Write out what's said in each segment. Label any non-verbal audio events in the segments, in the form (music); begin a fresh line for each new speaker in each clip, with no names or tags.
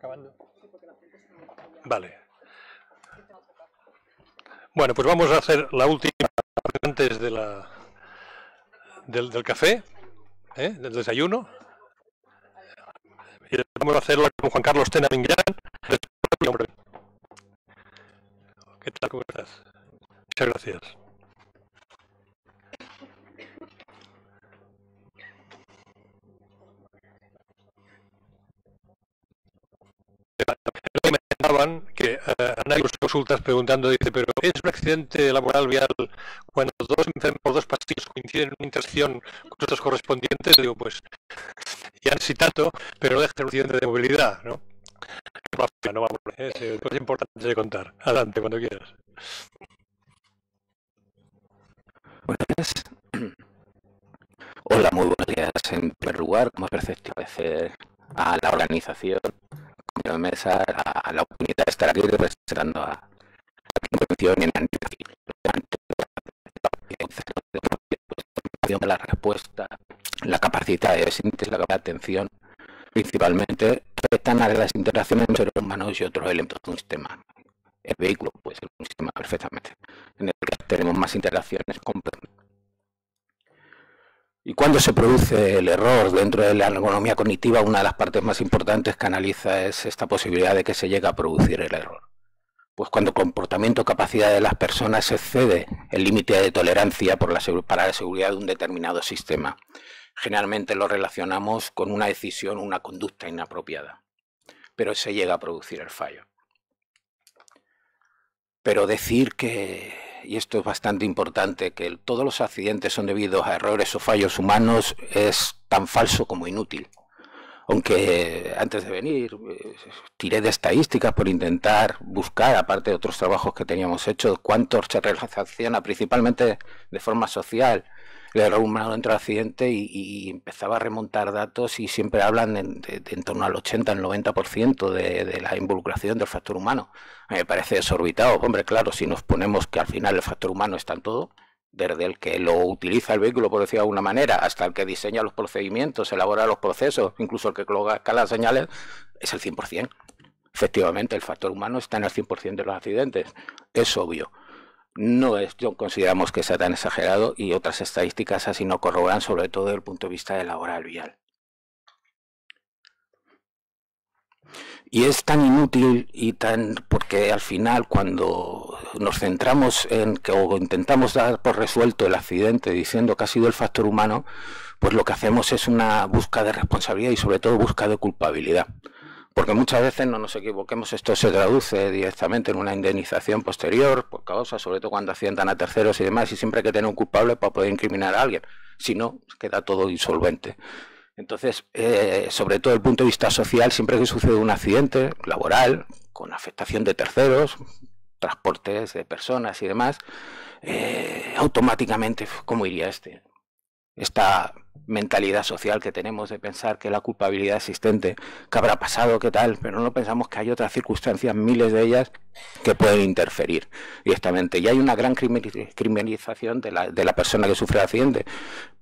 acabando. Vale. Bueno, pues vamos a hacer la última antes de la, del, café, ¿eh? del desayuno. Y vamos a hacerlo con Juan Carlos Tena ¿Qué tal? ¿Cómo Muchas gracias. comentaban que han eh, los consultas preguntando, dice, pero ¿es un accidente laboral vial cuando dos enfermos dos pasillos coinciden en una intersección con otros correspondientes? Digo, pues ya si tanto, pero no deja de este un accidente de movilidad, ¿no? ¿eh? es, importante de contar. Adelante, cuando quieras. Buenas. Hola, muy buenos días. En primer lugar, como es a a la organización compañeros de mesa la, la, oportunidad de estar aquí representando a, la intervención en La respuesta, la capacidad de síntesis, la capacidad de atención, principalmente respetan a las interacciones entre los humanos y otros elementos de un sistema. El vehículo puede ser un sistema perfectamente, en el que tenemos más interacciones completas ¿Y cuando se produce el error? Dentro de la ergonomía cognitiva, una de las partes más importantes que analiza es esta posibilidad de que se llegue a producir el error. Pues cuando el comportamiento o capacidad de las personas excede el límite de tolerancia por la, para la seguridad de un determinado sistema. Generalmente lo relacionamos con una decisión o una conducta inapropiada, pero se llega a producir el fallo. Pero decir que y esto es bastante importante, que todos los accidentes son debidos a errores o fallos humanos, es tan falso como inútil. Aunque antes de venir eh, tiré de estadísticas por intentar buscar, aparte de otros trabajos que teníamos hecho, cuánto se relaciona principalmente de forma social le un humano dentro accidente y, empezaba a remontar datos y siempre hablan de, en torno al 80, al 90% de, de la involucración del factor humano. Me parece desorbitado. Hombre, claro, si nos ponemos que al final el factor humano está en todo, desde el que lo utiliza el vehículo, por decirlo de alguna manera, hasta el que diseña los procedimientos, elabora los procesos, incluso el que coloca las señales, es el 100%. Efectivamente, el factor humano está en el 100% de los accidentes. Es obvio. No es, consideramos que sea tan exagerado y otras estadísticas así no corroboran, sobre todo desde el punto de vista de la hora vial. Y es tan inútil y tan porque al final cuando nos centramos en que o intentamos dar por resuelto el accidente diciendo que ha sido el factor humano, pues lo que hacemos es una busca de responsabilidad y sobre todo busca de culpabilidad porque muchas veces no nos equivoquemos, esto se traduce directamente en una indemnización posterior por causa, sobre todo cuando accidentan a terceros y demás, y siempre hay que tener un culpable para poder incriminar a alguien, si no, queda todo disolvente. Entonces, eh, sobre todo desde el punto de vista social, siempre que sucede un accidente laboral, con afectación de terceros, transportes de personas y demás, eh, automáticamente, ¿cómo iría este? esta mentalidad social que tenemos de pensar que la culpabilidad existente, que habrá pasado, qué tal, pero no pensamos que hay otras circunstancias, miles de ellas, que pueden interferir directamente. Y hay una gran criminalización de la, de la persona que sufre el accidente,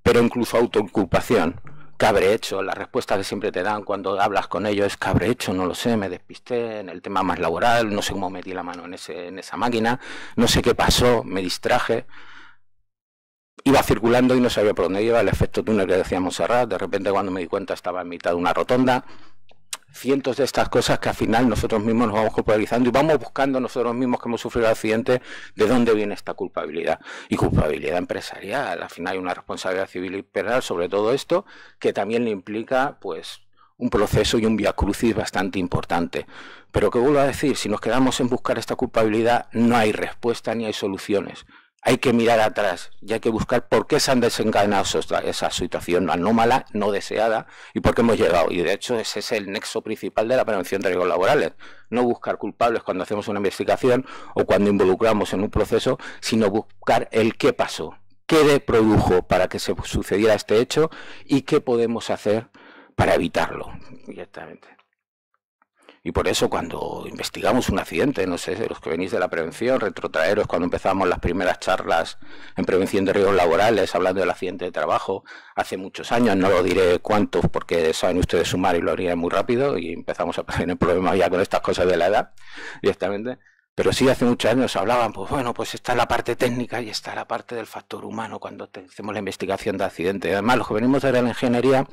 pero incluso autoinculpación. ¿Qué habré hecho? La respuesta que siempre te dan cuando hablas con ellos es ¿qué habré hecho? No lo sé, me despisté en el tema más laboral, no sé cómo metí la mano en, ese, en esa máquina, no sé qué pasó, me distraje iba circulando y no sabía por dónde iba, el efecto túnel que decíamos cerrar. de repente cuando me di cuenta estaba en mitad de una rotonda, cientos de estas cosas que al final nosotros mismos nos vamos culpabilizando y vamos buscando nosotros mismos que hemos sufrido accidentes de dónde viene esta culpabilidad. Y culpabilidad empresarial, al final hay una responsabilidad civil y penal sobre todo esto, que también le implica pues un proceso y un via crucis bastante importante. Pero que vuelvo a decir, si nos quedamos en buscar esta culpabilidad, no hay respuesta ni hay soluciones hay que mirar atrás y hay que buscar por qué se han desencadenado esa situación anómala, no deseada, y por qué hemos llegado. Y de hecho ese es el nexo principal de la prevención de riesgos laborales. No buscar culpables cuando hacemos una investigación o cuando involucramos en un proceso, sino buscar el qué pasó, qué produjo para que se sucediera este hecho y qué podemos hacer para evitarlo directamente. Y por eso cuando investigamos un accidente, no sé, los que venís de la prevención, retrotraeros, cuando empezamos las primeras charlas en prevención de riesgos laborales, hablando del accidente de trabajo, hace muchos años, no lo diré cuántos porque saben ustedes sumar y lo harían muy rápido y empezamos a (laughs) tener problemas ya con estas cosas de la edad directamente. Pero sí, hace muchos años hablaban, pues bueno, pues está la parte técnica y está la parte del factor humano cuando hacemos la investigación de accidentes. Además, los que venimos de la ingeniería,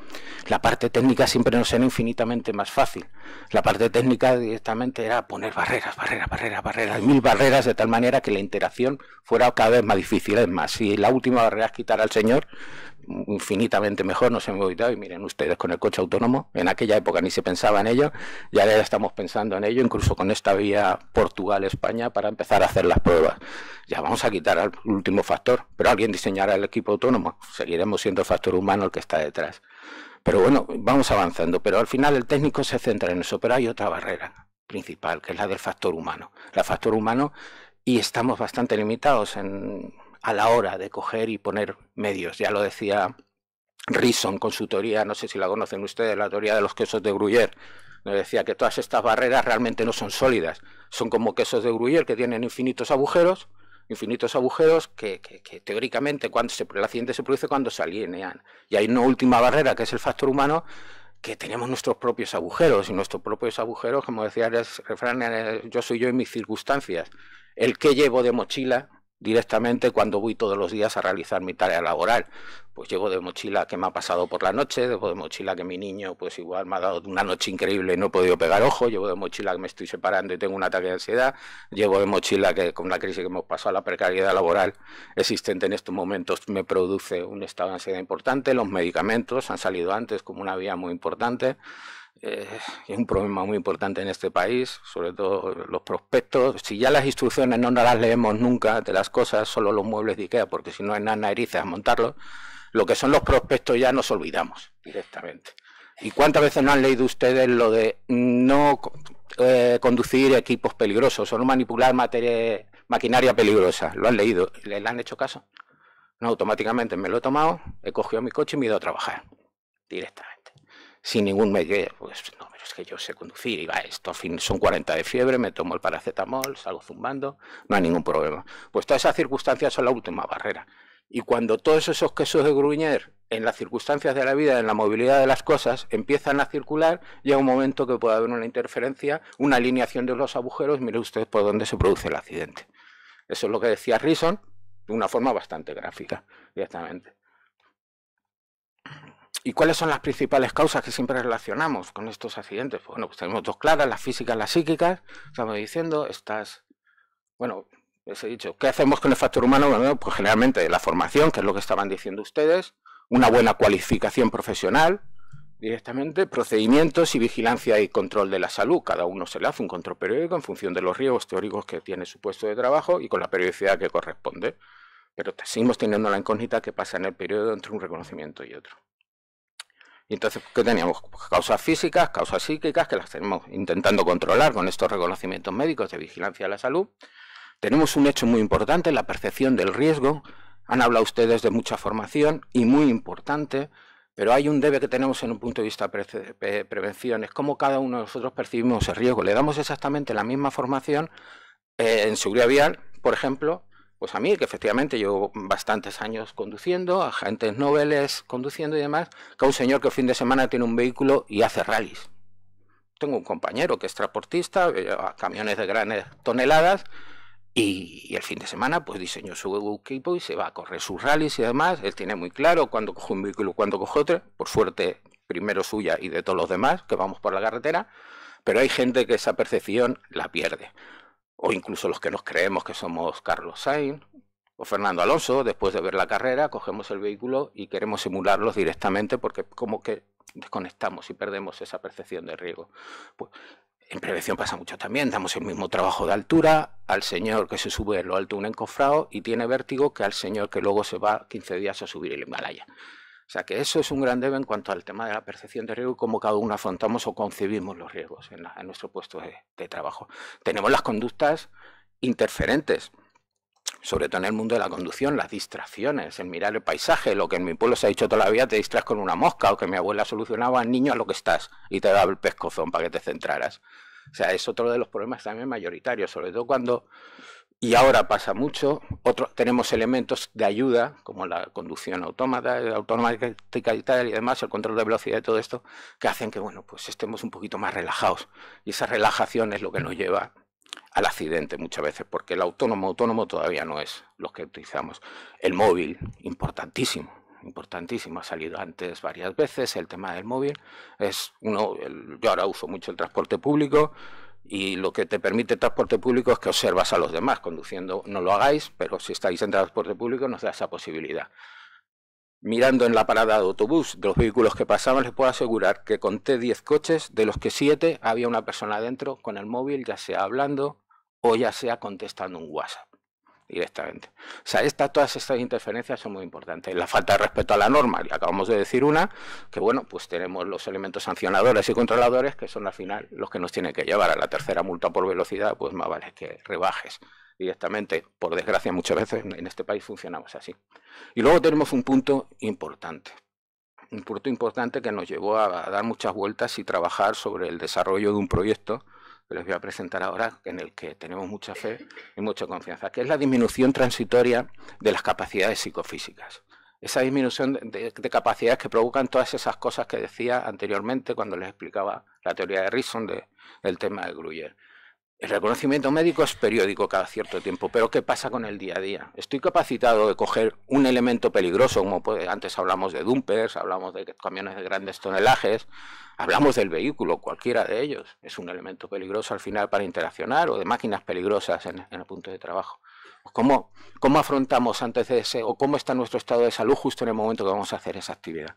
la parte técnica siempre nos era infinitamente más fácil. La parte técnica directamente era poner barreras, barreras, barreras, barreras, mil barreras de tal manera que la interacción fuera cada vez más difícil. Es más, si la última barrera es quitar al señor, infinitamente mejor nos hemos evitado y miren ustedes con el coche autónomo, en aquella época ni se pensaba en ello ya ya estamos pensando en ello, incluso con esta vía Portugal-España para empezar a hacer las pruebas. Ya vamos a quitar al último factor, pero alguien diseñará el equipo autónomo, seguiremos siendo el factor humano el que está detrás. Pero bueno, vamos avanzando, pero al final el técnico se centra en eso, pero hay otra barrera principal, que es la del factor humano. la factor humano y estamos bastante limitados en a la hora de coger y poner medios. Ya lo decía Rison con su teoría, no sé si la conocen ustedes, la teoría de los quesos de Gruyère. Nos decía que todas estas barreras realmente no son sólidas, son como quesos de Gruyère que tienen infinitos agujeros, infinitos agujeros que, teóricamente cuando se, el accidente se produce cuando se alinean. Y hay una última barrera que es el factor humano, que tenemos nuestros propios agujeros y nuestros propios agujeros, como decía el refrán, eh, yo soy yo y mis circunstancias. El que llevo de mochila directamente cuando voy todos los días a realizar mi tarea laboral. Pues llevo de mochila que me ha pasado por la noche, llevo de mochila que mi niño pues igual me ha dado una noche increíble y no he podido pegar ojo, llevo de mochila que me estoy separando y tengo un ataque de ansiedad, llevo de mochila que con la crisis que hemos pasado, la precariedad laboral existente en estos momentos me produce un estado de ansiedad importante, los medicamentos han salido antes como una vía muy importante. Eh, es un problema muy importante en este país, sobre todo los prospectos. Si ya las instrucciones no las leemos nunca de las cosas, solo los muebles de Ikea, porque si no hay nada eriza a montarlos, lo que son los prospectos ya nos olvidamos directamente. ¿Y cuántas veces no han leído ustedes lo de no eh, conducir equipos peligrosos o no manipular maquinaria peligrosa? ¿Lo han leído? ¿Le han hecho caso? No, automáticamente me lo he tomado, he cogido mi coche y me he ido a trabajar directamente sin ningún medio. Pues no, pero es que yo sé conducir y va, esto fin, son 40 de fiebre, me tomo el paracetamol, salgo zumbando, no hay ningún problema. Pues todas esas circunstancias son la última barrera. Y cuando todos esos quesos de gruñer, en las circunstancias de la vida, en la movilidad de las cosas, empiezan a circular, llega un momento que puede haber una interferencia, una alineación de los agujeros, mire usted por dónde se produce el accidente. Eso es lo que decía Rison, de una forma bastante gráfica, directamente. ¿Y cuáles son las principales causas que siempre relacionamos con estos accidentes? Bueno, pues tenemos dos claras, las físicas, y las psíquicas, estamos diciendo, estas, bueno, les he dicho, ¿qué hacemos con el factor humano? Bueno, pues generalmente la formación, que es lo que estaban diciendo ustedes, una buena cualificación profesional, directamente procedimientos y vigilancia y control de la salud. Cada uno se le hace un control periódico en función de los riesgos teóricos que tiene su puesto de trabajo y con la periodicidad que corresponde. Pero seguimos teniendo la incógnita que pasa en el periodo entre un reconocimiento y otro entonces, ¿qué teníamos? Causas físicas, causas psíquicas, que las tenemos intentando controlar con estos reconocimientos médicos de vigilancia de la salud. Tenemos un hecho muy importante, la percepción del riesgo. Han hablado ustedes de mucha formación y muy importante, pero hay un debe que tenemos en un punto de vista de prevención, es cómo cada uno de nosotros percibimos el riesgo. Le damos exactamente la misma formación eh, en seguridad vial, por ejemplo, pues a mí, que efectivamente llevo bastantes años conduciendo, agentes noveles conduciendo y demás, que un señor que el fin de semana tiene un vehículo y hace rallies. Tengo un compañero que es transportista, camiones de grandes toneladas, y, el fin de semana, pues diseñó su equipo y se va a correr sus rallies y demás. Él tiene muy claro cuándo coge un vehículo, cuándo coge otro. Por suerte, primero suya y de todos los demás, que vamos por la carretera. Pero hay gente que esa percepción la pierde o incluso los que nos creemos que somos Carlos Sainz o Fernando Alonso, después de ver la carrera, cogemos el vehículo y queremos simularlos directamente porque como que desconectamos y perdemos esa percepción de riesgo. Pues, en prevención pasa mucho también, damos el mismo trabajo de altura al señor que se sube lo alto un encofrado y tiene vértigo que al señor que luego se va 15 días a subir el Himalaya. O sea que eso es un gran debe en cuanto al tema de la percepción de riesgo y cómo cada uno afrontamos o concebimos los riesgos en, nuestro puesto de, trabajo. Tenemos las conductas interferentes, sobre todo en el mundo de la conducción, las distracciones, el mirar el paisaje, lo que en mi pueblo se ha dicho toda la vida, te distraes con una mosca o que mi abuela solucionaba al niño a lo que estás y te daba el pescozón para que te centraras. O sea, es otro de los problemas también mayoritarios, sobre todo cuando y ahora pasa mucho. otro tenemos elementos de ayuda, como la conducción autómata, automática y tal, y demás, el control de velocidad y todo esto, que hacen que bueno, pues estemos un poquito más relajados. Y esa relajación es lo que nos lleva al accidente muchas veces, porque el autónomo autónomo todavía no es lo que utilizamos. El móvil, importantísimo, importantísimo, ha salido antes varias veces el tema del móvil. Es uno, yo ahora uso mucho el transporte público, y lo que te permite transporte público es que observas a los demás. Conduciendo no lo hagáis, pero si estáis en transporte público nos da esa posibilidad. Mirando en la parada de autobús de los vehículos que pasaban, les puedo asegurar que conté 10 coches, de los que 7 había una persona adentro con el móvil, ya sea hablando o ya sea contestando un WhatsApp directamente. O sea, estas todas estas interferencias son muy importantes. La falta de respeto a la norma, le acabamos de decir una, que bueno, pues tenemos los elementos sancionadores y controladores, que son al final los que nos tienen que llevar a la tercera multa por velocidad, pues más vale que rebajes directamente. Por desgracia, muchas veces en este país funcionamos así. Y luego tenemos un punto importante. Un punto importante que nos llevó a dar muchas vueltas y trabajar sobre el desarrollo de un proyecto que les voy a presentar ahora, en el que tenemos mucha fe y mucha confianza, que es la disminución transitoria de las capacidades psicofísicas. Esa disminución de, capacidades que provocan todas esas cosas que decía anteriormente cuando les explicaba la teoría de Rison del tema de Gruyer. El reconocimiento médico es periódico cada cierto tiempo, pero ¿qué pasa con el día a día? Estoy capacitado de coger un elemento peligroso, como antes hablamos de dumpers, hablamos de camiones de grandes tonelajes, hablamos del vehículo, cualquiera de ellos es un elemento peligroso al final para interaccionar o de máquinas peligrosas en, el punto de trabajo. ¿Cómo, ¿Cómo afrontamos antes de ese o cómo está nuestro estado de salud justo en el momento que vamos a hacer esa actividad?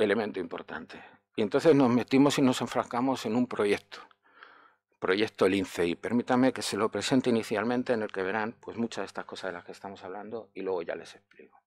elemento importante. Y entonces nos metimos y nos enfrascamos en un proyecto, proyecto Lince. Y permítame que se lo presente inicialmente, en el que verán pues, muchas de estas cosas de las que estamos hablando y luego ya les explico.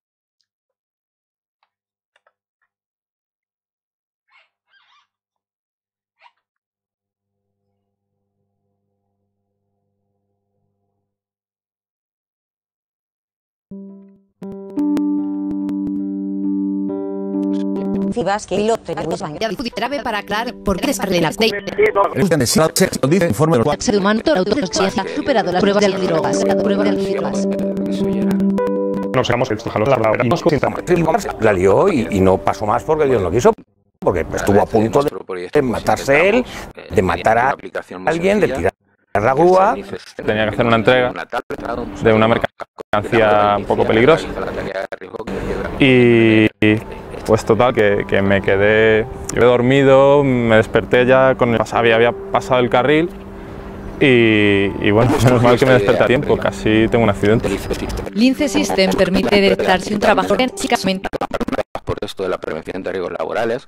ofensivas que lo tenemos mañana. grave para aclarar por qué desparle la ley. El sexo dice informe del ser humano Ha superado las pruebas del drogas, la prueba del drogas. Nos hagamos el tejano la y nos contamos. La lió y, y no pasó más porque Dios lo quiso porque estuvo a punto de, matarse él, de matar a alguien, de tirar la grúa. Tenía que hacer una entrega de una mercancía un poco peligrosa. Y pues total, que, me quedé yo dormido, me desperté ya con el había, pasado el carril y, bueno, pues menos mal que me desperté a tiempo, casi tengo un accidente. Lince System permite si un trabajo en Por esto de la prevención de riesgos laborales.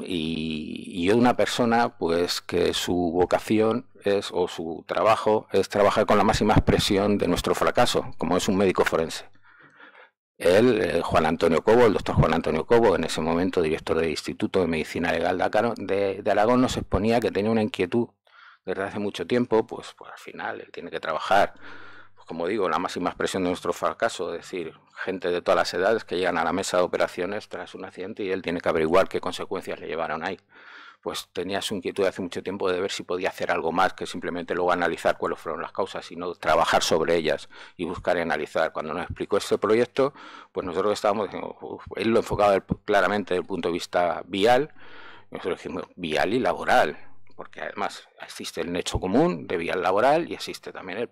Y yo una persona pues que su vocación es o su trabajo es trabajar con la máxima expresión de nuestro fracaso, como es un médico forense. Él, eh, Juan Antonio Cobo, el doctor Juan Antonio Cobo, en ese momento director del Instituto de Medicina Legal de, Aragón, nos exponía que tenía una inquietud desde hace mucho tiempo, pues, pues al final él tiene que trabajar, pues, como digo, la máxima expresión de nuestro fracaso, es decir, gente de todas las edades que llegan a la mesa de operaciones tras un accidente y él tiene que averiguar qué consecuencias le llevaron ahí pues tenía su inquietud hace mucho tiempo de ver si podía hacer algo más que simplemente luego analizar cuáles fueron las causas, sino trabajar sobre ellas y buscar y analizar. Cuando nos explicó este proyecto, pues nosotros estábamos, él lo enfocaba claramente desde el punto de vista vial, nosotros dijimos vial y laboral, porque además existe el hecho común de vial laboral y existe también el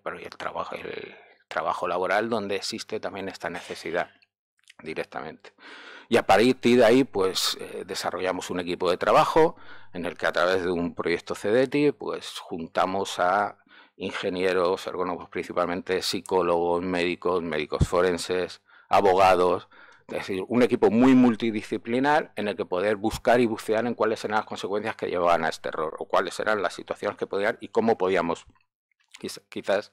trabajo laboral donde existe también esta necesidad directamente. Y a partir de ahí, pues eh, desarrollamos un equipo de trabajo en el que a través de un proyecto CEDETI, pues juntamos a ingenieros, ergónomos principalmente, psicólogos, médicos, médicos forenses, abogados, es decir, un equipo muy multidisciplinar en el que poder buscar y bucear en cuáles eran las consecuencias que llevaban a este error o cuáles eran las situaciones que podían y cómo podíamos quizás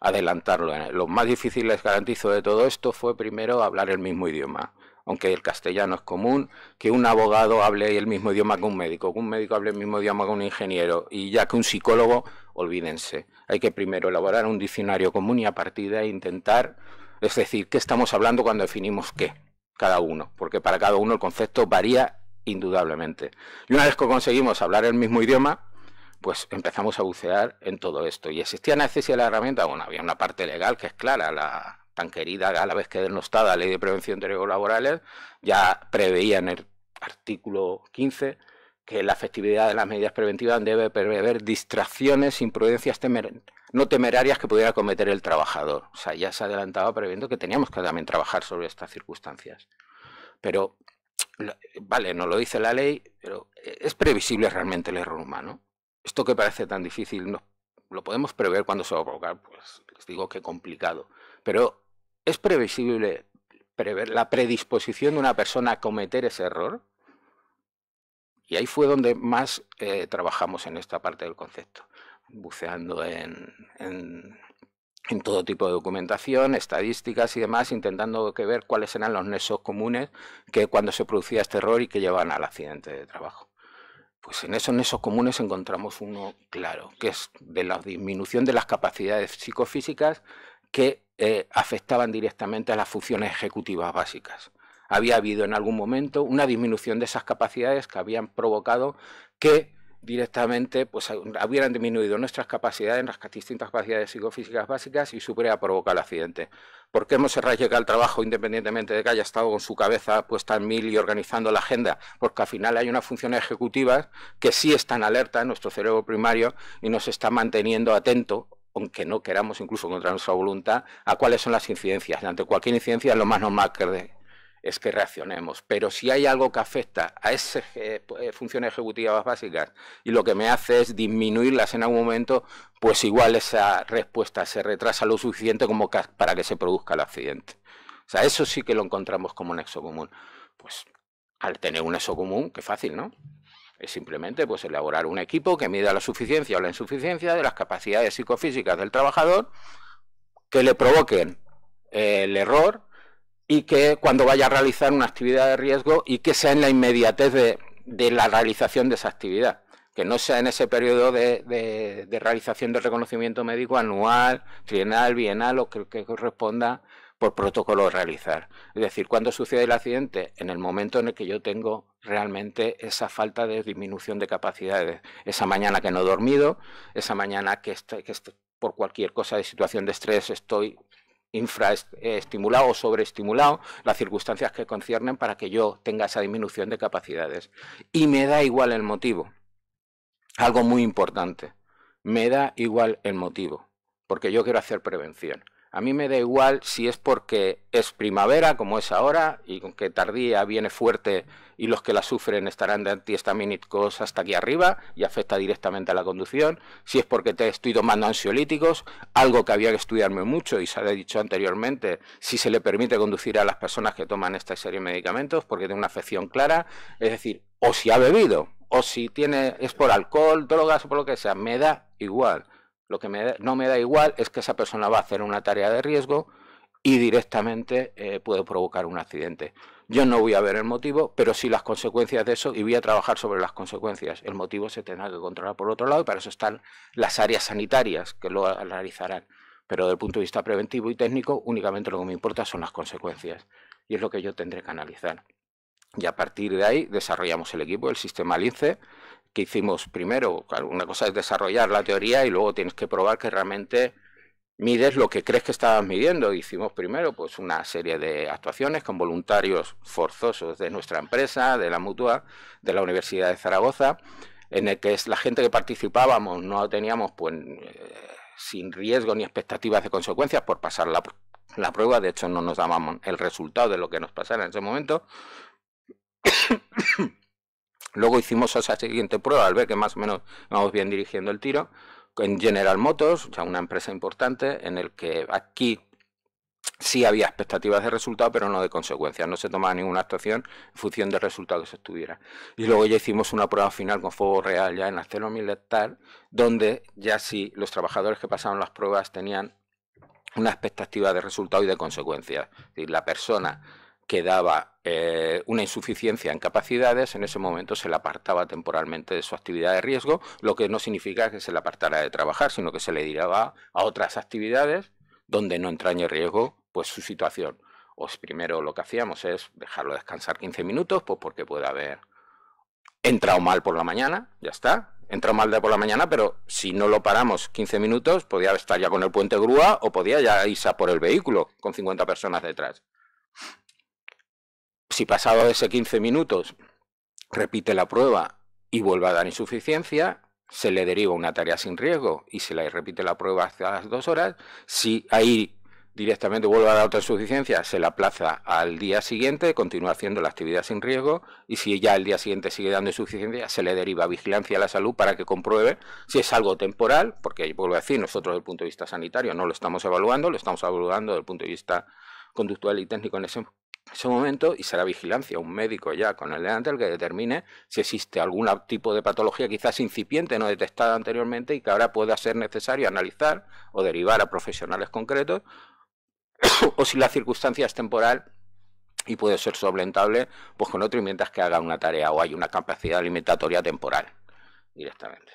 adelantarlo. Lo más difícil, les garantizo, de todo esto fue primero hablar el mismo idioma aunque el castellano es común, que un abogado hable el mismo idioma que un médico, que un médico hable el mismo idioma que un ingeniero, y ya que un psicólogo, olvídense. Hay que primero elaborar un diccionario común y a partir de ahí intentar, es decir, qué estamos hablando cuando definimos qué, cada uno, porque para cada uno el concepto varía indudablemente. Y una vez que conseguimos hablar el mismo idioma, pues empezamos a bucear en todo esto. ¿Y existía necesidad de la herramienta? Bueno, había una parte legal que es clara, la, tan querida a la vez que denostada la ley de prevención de riesgos laborales, ya preveía en el artículo 15 que la efectividad de las medidas preventivas debe prever distracciones, imprudencias no temerarias que pudiera cometer el trabajador. O sea, ya se adelantaba previendo que teníamos que también trabajar sobre estas circunstancias. Pero, vale, no lo dice la ley, pero eh, es previsible realmente el error humano. Esto que parece tan difícil, ¿no? ¿lo podemos prever cuando se va a provocar? Pues les digo que complicado. Pero ¿Es previsible prever la predisposición de una persona a cometer ese error? Y ahí fue donde más eh, trabajamos en esta parte del concepto, buceando en, todo tipo de documentación, estadísticas y demás, intentando ver cuáles eran los nexos comunes que cuando se producía este error y que llevaban al accidente de trabajo. Pues en esos nexos comunes encontramos uno claro, que es de la disminución de las capacidades psicofísicas que eh, afectaban directamente a las funciones ejecutivas básicas. Había habido en algún momento una disminución de esas capacidades que habían provocado que directamente pues, eh, hubieran disminuido nuestras capacidades, las distintas capacidades psicofísicas básicas y supiera provocar el accidente. ¿Por qué Monserrat llega al trabajo independientemente de que haya estado con su cabeza puesta en mil y organizando la agenda? Porque al final hay unas funciones ejecutivas que sí están alerta en nuestro cerebro primario y nos está manteniendo atento aunque no queramos incluso contra nuestra voluntad, a cuáles son las incidencias. Ante cualquier incidencia lo más normal que es que reaccionemos. Pero si hay algo que afecta a esas eh, funciones ejecutivas básicas y lo que me hace es disminuirlas en algún momento, pues igual esa respuesta se retrasa lo suficiente como para que se produzca el accidente. O sea, eso sí que lo encontramos como un nexo común. Pues al tener un nexo común, qué fácil, ¿no? simplemente pues, elaborar un equipo que mida la suficiencia o la insuficiencia de las capacidades psicofísicas del trabajador que le provoquen eh, el error y que cuando vaya a realizar una actividad de riesgo y que sea en la inmediatez de, la realización de esa actividad, que no sea en ese periodo de, de, de realización del reconocimiento médico anual, trienal, bienal o que corresponda por protocolo realizar. Es decir, cuando sucede el accidente? En el momento en el que yo tengo realmente esa falta de disminución de capacidades, esa mañana que no he dormido, esa mañana que, por cualquier cosa de situación de estrés estoy infraestimulado eh, o sobreestimulado, las circunstancias que conciernen para que yo tenga esa disminución de capacidades. Y me da igual el motivo. Algo muy importante. Me da igual el motivo, porque yo quiero hacer prevención. A mí me da igual si es porque es primavera, como es ahora, y con que tardía viene fuerte y los que la sufren estarán de antihistamínicos hasta aquí arriba y afecta directamente a la conducción. Si es porque te estoy tomando ansiolíticos, algo que había que estudiarme mucho y se ha dicho anteriormente, si se le permite conducir a las personas que toman esta serie de medicamentos porque tiene una afección clara, es decir, o si ha bebido, o si tiene, es por alcohol, drogas o por lo que sea, me da igual lo que no me da igual es que esa persona va a hacer una tarea de riesgo y directamente eh, puede provocar un accidente. Yo no voy a ver el motivo, pero sí las consecuencias de eso y voy a trabajar sobre las consecuencias. El motivo se tendrá que controlar por otro lado y para eso están las áreas sanitarias que lo analizarán. Pero desde el punto de vista preventivo y técnico, únicamente lo que me importa son las consecuencias y es lo que yo tendré que analizar. Y a partir de ahí desarrollamos el equipo, el sistema LINCE, que hicimos primero. una cosa es desarrollar la teoría y luego tienes que probar que realmente mides lo que crees que estabas midiendo. Hicimos primero pues una serie de actuaciones con voluntarios forzosos de nuestra empresa, de la mutua, de la Universidad de Zaragoza, en el que la gente que participábamos no teníamos pues eh, sin riesgo ni expectativas de consecuencias por pasar la, la prueba. De hecho, no nos dábamos el resultado de lo que nos pasara en ese momento. Luego hicimos esa siguiente prueba al ver que más o menos vamos bien dirigiendo el tiro en General Motors, ya una empresa importante en el que aquí sí había expectativas de resultado, pero no de consecuencias. No se tomaba ninguna actuación en función de resultados que se Y luego ya hicimos una prueba final con fuego real ya en acero militar, donde ya sí los trabajadores que pasaron las pruebas tenían una expectativa de resultado y de consecuencias. Es decir, la persona quedaba eh, una insuficiencia en capacidades, en ese momento se le apartaba temporalmente de su actividad de riesgo, lo que no significa que se le apartara de trabajar, sino que se le diraba a otras actividades donde no entrañe riesgo pues su situación. O primero lo que hacíamos es dejarlo descansar 15 minutos, pues porque puede haber entrado mal por la mañana, ya está, entrado mal de por la mañana, pero si no lo paramos 15 minutos, podía estar ya con el puente grúa o podía ya irse a por el vehículo con 50 personas detrás. Si pasado ese 15 minutos repite la prueba y vuelve a dar insuficiencia, se le deriva una tarea sin riesgo y se le repite la prueba hasta las dos horas. Si ahí directamente vuelve a dar otra insuficiencia, se la aplaza al día siguiente, continúa haciendo la actividad sin riesgo y si ya el día siguiente sigue dando insuficiencia, se le deriva vigilancia a la salud para que compruebe si es algo temporal, porque vuelvo a decir, nosotros desde el punto de vista sanitario no lo estamos evaluando, lo estamos evaluando desde el punto de vista conductual y técnico en ese ese momento y será vigilancia, un médico ya con el delante el que determine si existe algún tipo de patología quizás incipiente, no detectada anteriormente y que ahora pueda ser necesario analizar o derivar a profesionales concretos (coughs) o si la circunstancia es temporal y puede ser solventable pues con otro mientras que haga una tarea o hay una capacidad alimentatoria temporal directamente.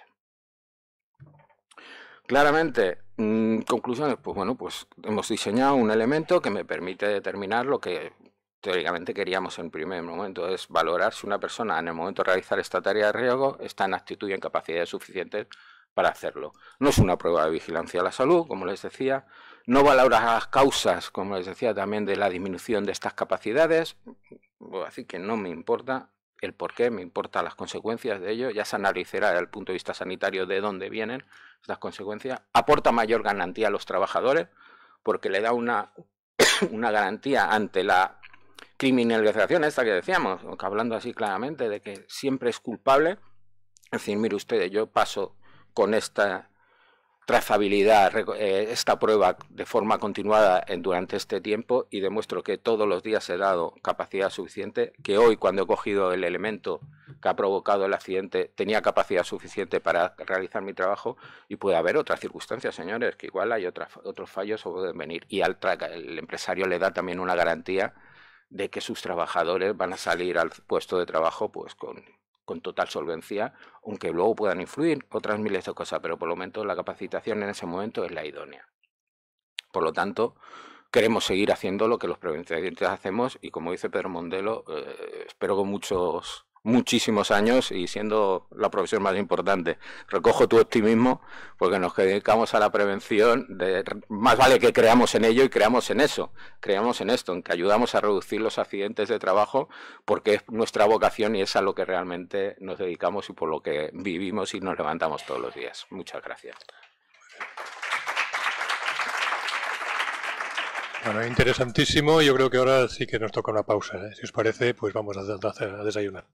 Claramente, mm, conclusiones, pues bueno, pues hemos diseñado un elemento que me permite determinar lo que teóricamente queríamos en primer momento, es valorar si una persona en el momento de realizar esta tarea de riesgo está en actitud y en capacidades suficientes para hacerlo. No es una prueba de vigilancia a la salud, como les decía, no valora las causas, como les decía, también de la disminución de estas capacidades, pues así que no me importa el porqué, me importan las consecuencias de ello, ya se analizará desde el punto de vista sanitario de dónde vienen estas consecuencias, aporta mayor garantía a los trabajadores, porque le da una, (coughs) una garantía ante la criminalización esta que decíamos, hablando así claramente de que siempre es culpable, es decir, mire ustedes, yo paso con esta trazabilidad, eh, esta prueba de forma continuada durante este tiempo y demuestro que todos los días he dado capacidad suficiente, que hoy cuando he cogido el elemento que ha provocado el accidente tenía capacidad suficiente para realizar mi trabajo y puede haber otras circunstancias, señores, que igual hay otros fallos o pueden venir. Y al el empresario le da también una garantía de que sus trabajadores van a salir al puesto de trabajo pues con, total solvencia, aunque luego puedan influir otras miles de cosas, pero por lo menos la capacitación en ese momento es la idónea. Por lo tanto, queremos seguir haciendo lo que los prevencionistas hacemos y como dice Pedro Mondelo, eh, espero que muchos muchísimos años y siendo la profesión más importante. Recojo tu optimismo porque nos dedicamos a la prevención, más vale que creamos en ello y creamos en eso, creamos en esto, en que ayudamos a reducir los accidentes de trabajo porque es nuestra vocación y es a lo que realmente nos dedicamos y por lo que vivimos y nos levantamos todos los días. Muchas gracias. Bueno, interesantísimo. Yo creo que ahora sí que nos toca una pausa. ¿eh? Si os parece, pues vamos a desayunar.